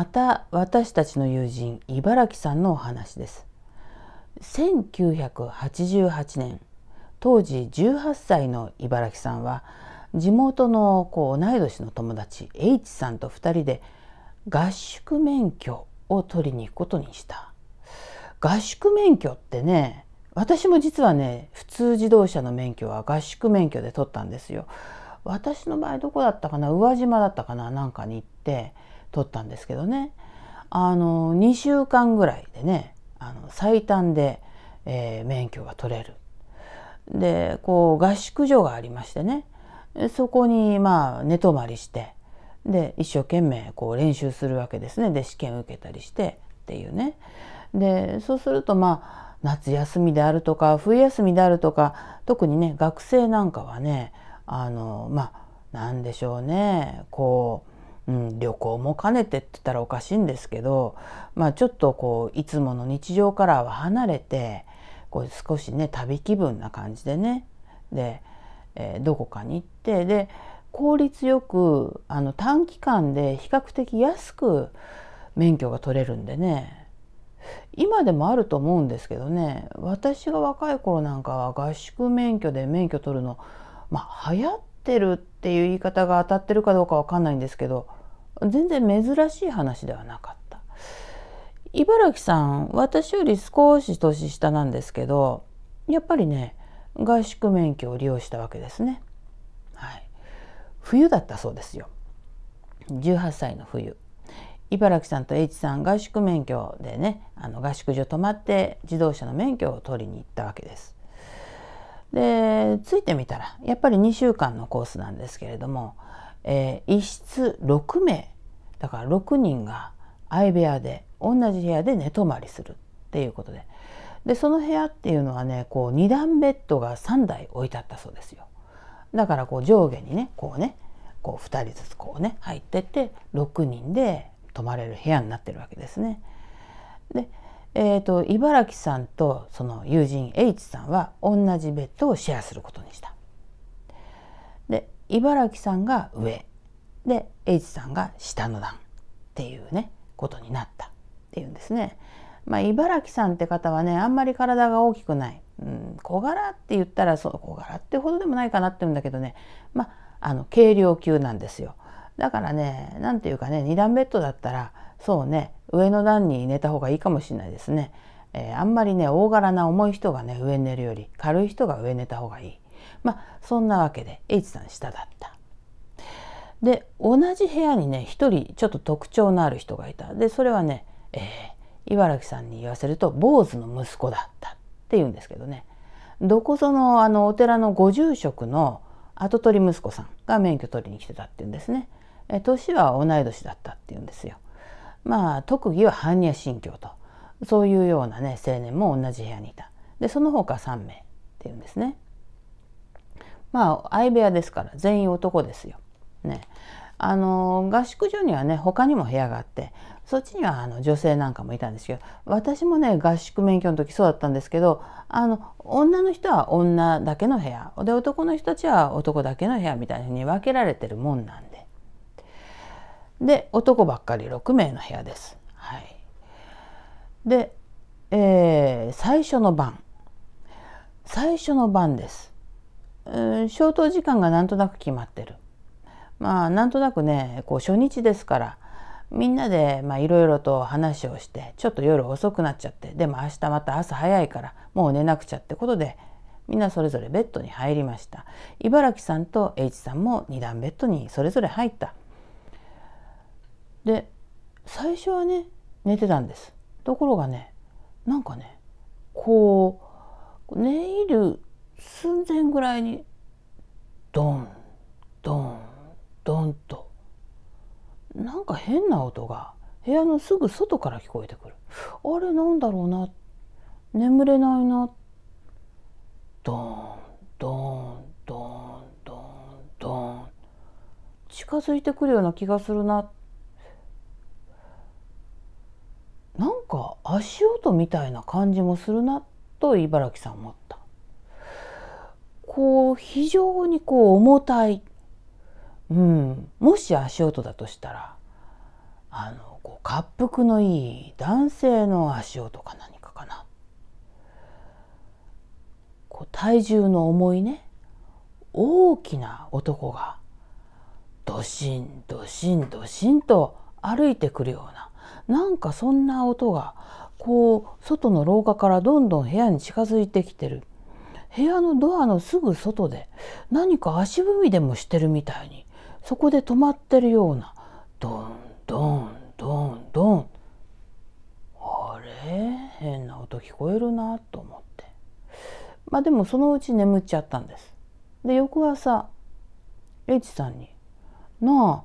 また私たちの友人茨城さんのお話です1988年当時18歳の茨城さんは地元のこう同い年の友達 H さんと2人で合宿免許を取りに行くことにした合宿免許ってね私も実はね普通自動車の免許は合宿免許で取ったんですよ私の場合どこだったかな宇和島だったかななんかに行って取ったんですけどねあの2週間ぐらいでねあの最短で、えー、免許が取れるでこう合宿所がありましてねそこにまあ寝泊まりしてで一生懸命こう練習するわけですねで試験受けたりしてっていうねでそうするとまあ夏休みであるとか冬休みであるとか特にね学生なんかはねあのまあ何でしょうねこううん、旅行も兼ねてって言ったらおかしいんですけど、まあ、ちょっとこういつもの日常からは離れてこう少しね旅気分な感じでねで、えー、どこかに行ってで効率よくあの短期間で比較的安く免許が取れるんでね今でもあると思うんですけどね私が若い頃なんかは合宿免許で免許取るのまあ流行ってるっていう言い方が当たってるかどうかわかんないんですけど全然珍しい話ではなかった茨城さん私より少し年下なんですけどやっぱりね合宿免許を利用したわけですね、はい、冬だったそうですよ18歳の冬茨城さんと H さん合宿免許でねあの合宿所泊まって自動車の免許を取りに行ったわけですでついてみたらやっぱり2週間のコースなんですけれどもえー、1室6名だから6人が相部屋で同じ部屋で寝泊まりするっていうことででその部屋っていうのはねこう2段ベッドが3台置いてあったそうですよだからこう上下にねこうねこう2人ずつこうね入ってって6人で泊まれる部屋になってるわけですね。でえーと、と茨城さんとその友人 H さんは同じベッドをシェアすることにした。で茨城さんが上で英治さんが下の段っていうねことになったっていうんですね。まあ、茨城さんって方はねあんまり体が大きくない、うん、小柄って言ったらそう小柄ってほどでもないかなって言うんだけどね、まあ、あの軽量級なんですよ。だからね何て言うかね2段ベッドだったらそうね上の段に寝た方がいいかもしれないですね。えー、あんまりね大柄な重い人がね上に寝るより軽い人が上に寝た方がいい。まあそんなわけで H さん下だった。で同じ部屋にね一人ちょっと特徴のある人がいたでそれはね、えー、茨城さんに言わせると坊主の息子だったっていうんですけどねどこぞのあのお寺のご住職の跡取り息子さんが免許取りに来てたっていうんですね。え年は同い年だったっていうんですよ。まあ特技は般若心経とそういうようなね青年も同じ部屋にいたでその他3名っていうんですね。まあ相部屋ですから全員男ですよ。ね、あの合宿所にはね他にも部屋があってそっちにはあの女性なんかもいたんですけど私もね合宿免許の時そうだったんですけどあの女の人は女だけの部屋で男の人たちは男だけの部屋みたいに分けられてるもんなんでで男ばっかり6名の部屋です。はい、で、えー、最初の晩最初の晩です。消灯時間がなんとなく決まってる。まあなんとなくねこう初日ですからみんなでいろいろと話をしてちょっと夜遅くなっちゃってでも明日また朝早いからもう寝なくちゃってことでみんなそれぞれベッドに入りました茨城さんと H さんも2段ベッドにそれぞれ入ったで最初はね寝てたんですところがねなんかねこう寝入る寸前ぐらいにドンドンドンとなんか変な音が部屋のすぐ外から聞こえてくるあれなんだろうな眠れないなドンドンドンドンドン近づいてくるような気がするななんか足音みたいな感じもするなと茨城さん思ったこう非常にこう重たい、うん、もし足音だとしたらあのこう滑覆のいい男性の足音か何かかなこう体重の重いね大きな男がドシンドシンドシンと歩いてくるようななんかそんな音がこう外の廊下からどんどん部屋に近づいてきてる部屋のドアのすぐ外で何か足踏みでもしてるみたいにそこで止まってるようなドンドンドンドンあれ変な音聞こえるなと思ってまあでもそのうち眠っちゃったんですで翌朝 H さんに「なあ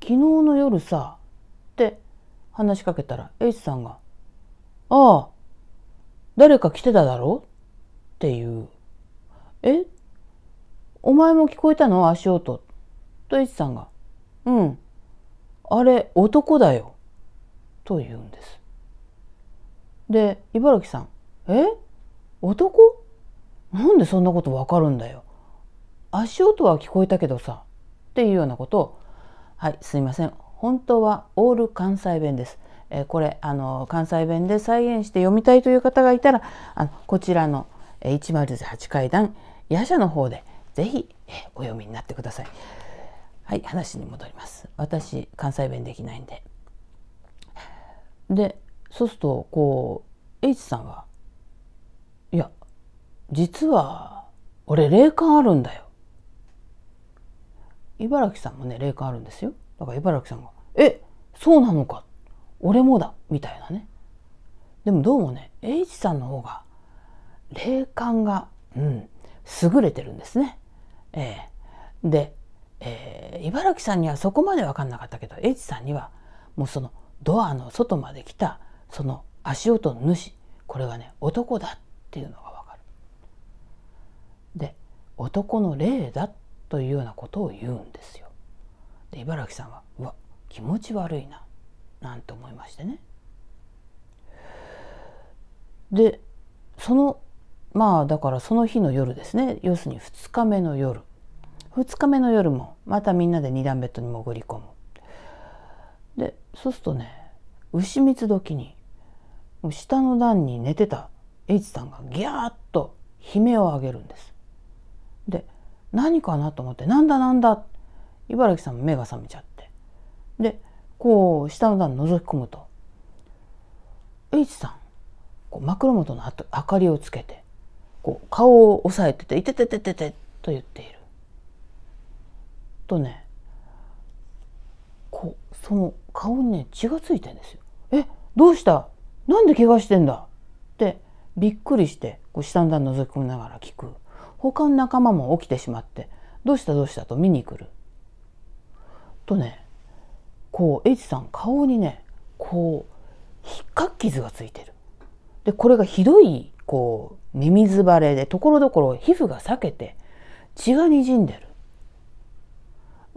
昨日の夜さ」って話しかけたら H さんが「ああ誰か来てただろ?」っていう「えお前も聞こえたの足音」とイさんが「うんあれ男だよ」と言うんです。で茨城さん「え男なんでそんなことわかるんだよ。足音は聞こえたけどさ」っていうようなことを「はいすいません本当はオール関西弁です」えこれあの関西弁で再現して読みたいという方がいたらあのこちらの「108階段夜叉の方でぜひお読みになってください。はい、話に戻ります。私関西弁できないんで。で、そうするとこう H さんは「いや実は俺霊感あるんだよ」茨城さんもね霊感あるんですよだから茨城さんが「えそうなのか俺もだ」みたいなねでもどうもね H さんの方が霊感が、うん、優れてるんですね。えー、で、えー、茨城さんにはそこまで分かんなかったけどチさんにはもうそのドアの外まで来たその足音の主これがね男だっていうのが分かる。で男の霊だというようなことを言うんですよ。で茨城さんはうわ気持ち悪いななんて思いましてね。でそのまあだからその日の夜ですね要するに2日目の夜2日目の夜もまたみんなで2段ベッドに潜り込むでそうするとね牛蜜時に下の段に寝てた H さんがギャーッと悲鳴を上げるんですで何かなと思って「なんだなんだ」茨城さんも目が覚めちゃってでこう下の段覗き込むと H さんこう枕元の明かりをつけてこう顔を押さえてて「いててててて」と言っている。とねこうその顔にね血がついてんですよ。えどうしたなんで怪我してんだってびっくりしてこう下んだん覗き込みながら聞く他の仲間も起きてしまって「どうしたどうした」と見に来る。とねこう H さん顔にねこうひっかき傷がついてる。でこれがひどいこうミミズバレでところどころ皮膚が裂けて血がにじんで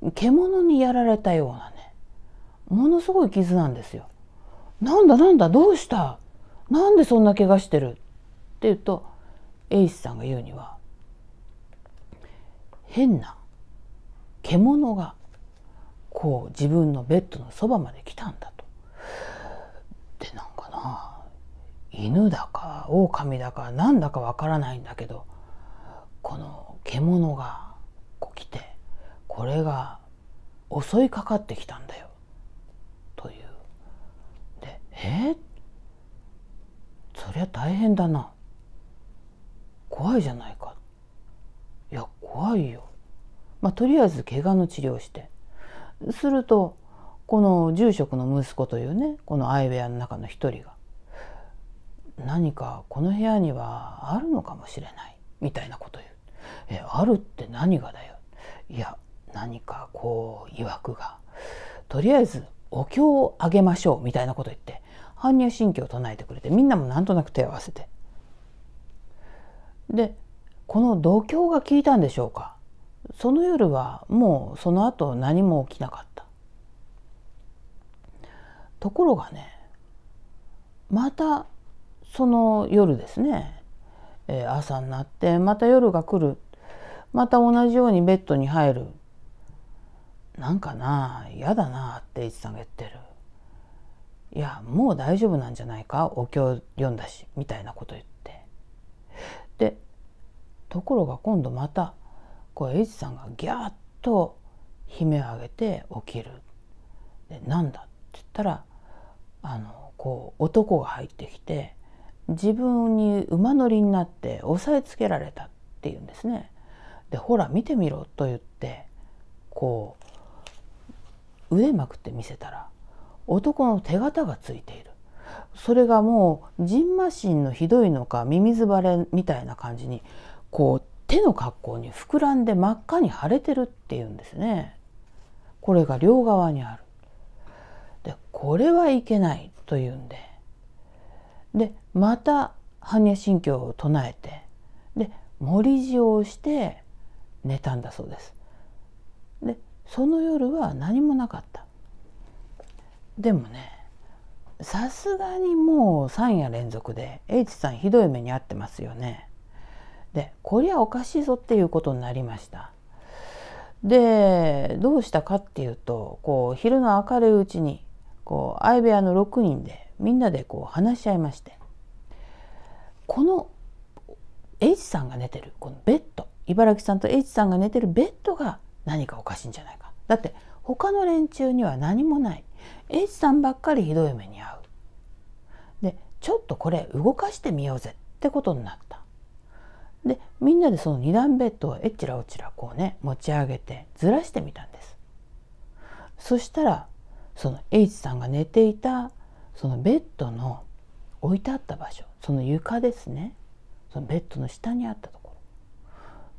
る獣にやられたようなねものすごい傷なんですよ。なんだなんだどうしたなんでそんな怪我してるって言うとエイスさんが言うには変な獣がこう自分のベッドのそばまで来たんだ犬だか狼だかなんだかわからないんだけどこの獣がこ来てこれが襲いかかってきたんだよというでえー、そりゃ大変だな怖いじゃないかいや怖いよまあとりあえず怪我の治療してするとこの住職の息子というねこの相部屋の中の一人が何かこの部屋にはあるのかもしれないみたいなこと言う。えあるって何がだよ。いや何かこう曰くがとりあえずお経をあげましょうみたいなこと言って般若心経を唱えてくれてみんなもなんとなく手を合わせて。でこの度胸が効いたんでしょうかその夜はもうその後何も起きなかったところがねまたその夜ですね、えー、朝になってまた夜が来るまた同じようにベッドに入るなんかな嫌だなっていつさんが言ってるいやもう大丈夫なんじゃないかお経読んだしみたいなこと言ってでところが今度またこうエイジさんがギャーッと悲鳴を上げて起きるでなんだって言ったらあのこう男が入ってきて自分に馬乗りになって押さえつけられたっていうんですね。でほら見てみろと言ってこう腕まくって見せたら男の手形がついているそれがもうじんましんのひどいのかミミズバレみたいな感じにこう手の格好に膨らんで真っ赤に腫れてるっていうんですね。これが両側にある。でこれはいけないというんで。でまた般若心経を唱えてで盛り塩をして寝たんだそうです。でその夜は何もなかった。でもねさすがにもう3夜連続で H さんひどい目に遭ってますよね。でこりゃおかしいぞっていうことになりました。でどうしたかっていうとこう昼の明るいうちにこう相部屋の6人でみんなでこう話し合いましてこのエイジさんが寝てるこのベッド茨城さんとエイジさんが寝てるベッドが何かおかしいんじゃないかだって他の連中には何もないエイジさんばっかりひどい目に遭うでちょっとこれ動かしてみようぜってことになったでみんなでその2段ベッドをえっちらおちらこうね持ち上げてずらしてみたんですそしたらその H さんが寝ていたそのベッドの置いてあった場所その床ですねそのベッドの下にあったところ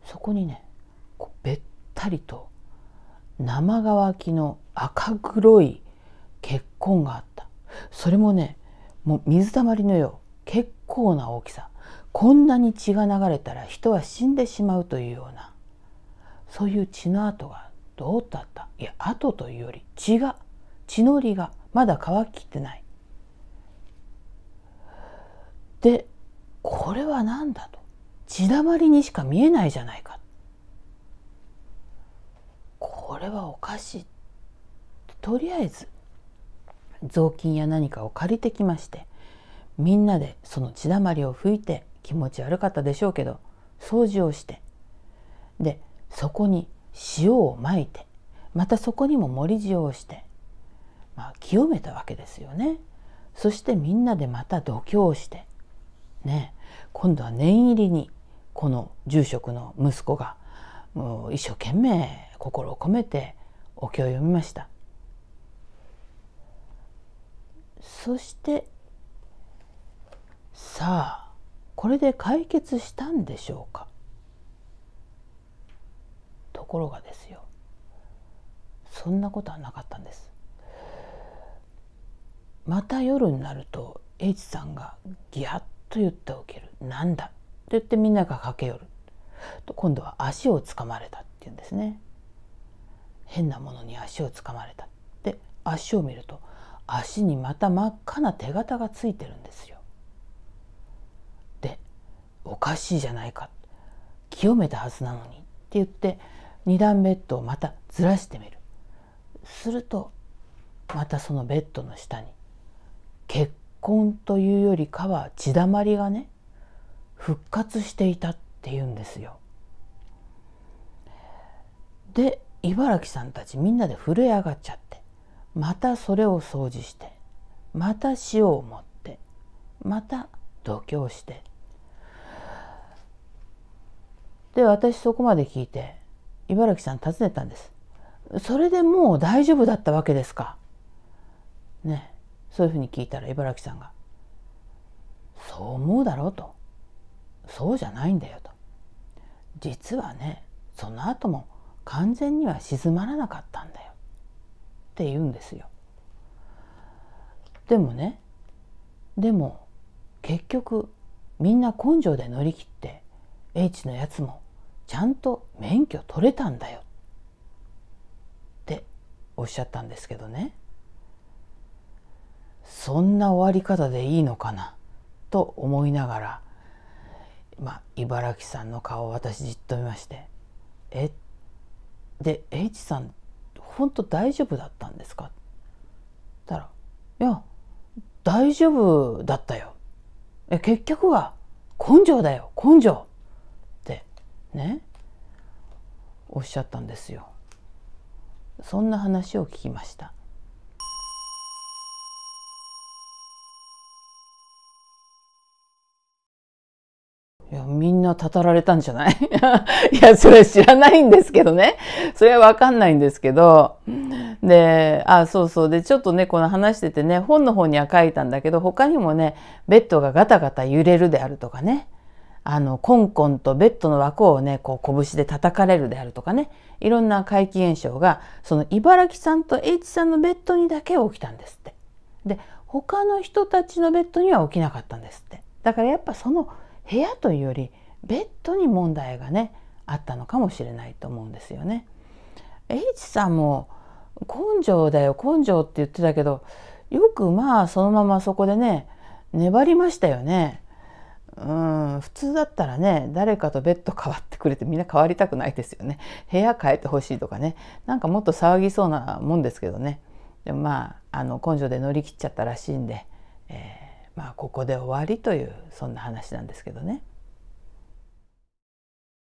そこにねこうべったりと生乾きの赤黒い血痕があったそれもねもう水たまりのよう結構な大きさこんなに血が流れたら人は死んでしまうというようなそういう血の跡がどうだったいや跡というより血が血のりがまだ乾ききってないでこれは何だと血だまりにしか見えないじゃないかこれはおかしいとりあえず雑巾や何かを借りてきましてみんなでその血だまりを拭いて気持ち悪かったでしょうけど掃除をしてでそこに塩をまいてまたそこにも盛り塩をして、まあ、清めたわけですよね。そしてみんなでまた度胸してね今度は念入りにこの住職の息子がもう一生懸命心を込めてお経を読みましたそしてさあこれで解決したんでしょうかところがですよそんなことはなかったんですまた夜になると H さんがギャッと言っておけるなんだと言ってみんなが駆け寄ると今度は足をつかまれたって言うんですね変なものに足をつかまれたで足を見ると足にまた真っ赤な手形がついてるんですよでおかしいじゃないか清めたはずなのにって言って2段ベッドをまたずらしてみるするとまたそのベッドの下に血根というよりかは血だまりがね復活していたっていうんですよ。で茨城さんたちみんなで震え上がっちゃってまたそれを掃除してまた塩を持ってまた度胸してで私そこまで聞いて茨城さん訪ねたんです。それでもう大丈夫だったわけですか。ね。そういうふうに聞いたら茨城さんが「そう思うだろ」うと「そうじゃないんだよ」と「実はねその後も完全には静まらなかったんだよ」って言うんですよ。でもねでも結局みんな根性で乗り切って H のやつもちゃんと免許取れたんだよっておっしゃったんですけどね。そんな終わり方でいいのかなと思いながら、まあ、茨城さんの顔を私じっと見まして「えで H さん本当大丈夫だったんですか?」たら「いや大丈夫だったよ。え結局は根性だよ根性」ってねおっしゃったんですよ。そんな話を聞きました。いや、みんなたたられたんじゃない いや、それ知らないんですけどね。それはわかんないんですけど。で、あ、そうそう。で、ちょっとね、この話しててね、本の方には書いたんだけど、他にもね、ベッドがガタガタ揺れるであるとかね。あの、コンコンとベッドの枠をね、こう、拳で叩かれるであるとかね。いろんな怪奇現象が、その茨城さんと H さんのベッドにだけ起きたんですって。で、他の人たちのベッドには起きなかったんですって。だからやっぱその、部屋というよりベッドに問題がねあったのかもしれないと思うんですよね。H さんも根性だよ根性って言ってたけどよくまあそのままそこでね粘りましたよね。うん普通だったらね誰かとベッド変わってくれてみんな変わりたくないですよね部屋変えてほしいとかねなんかもっと騒ぎそうなもんですけどねでもまああの根性で乗り切っちゃったらしいんで、えーまあここで終わりというそんな話なんですけどね。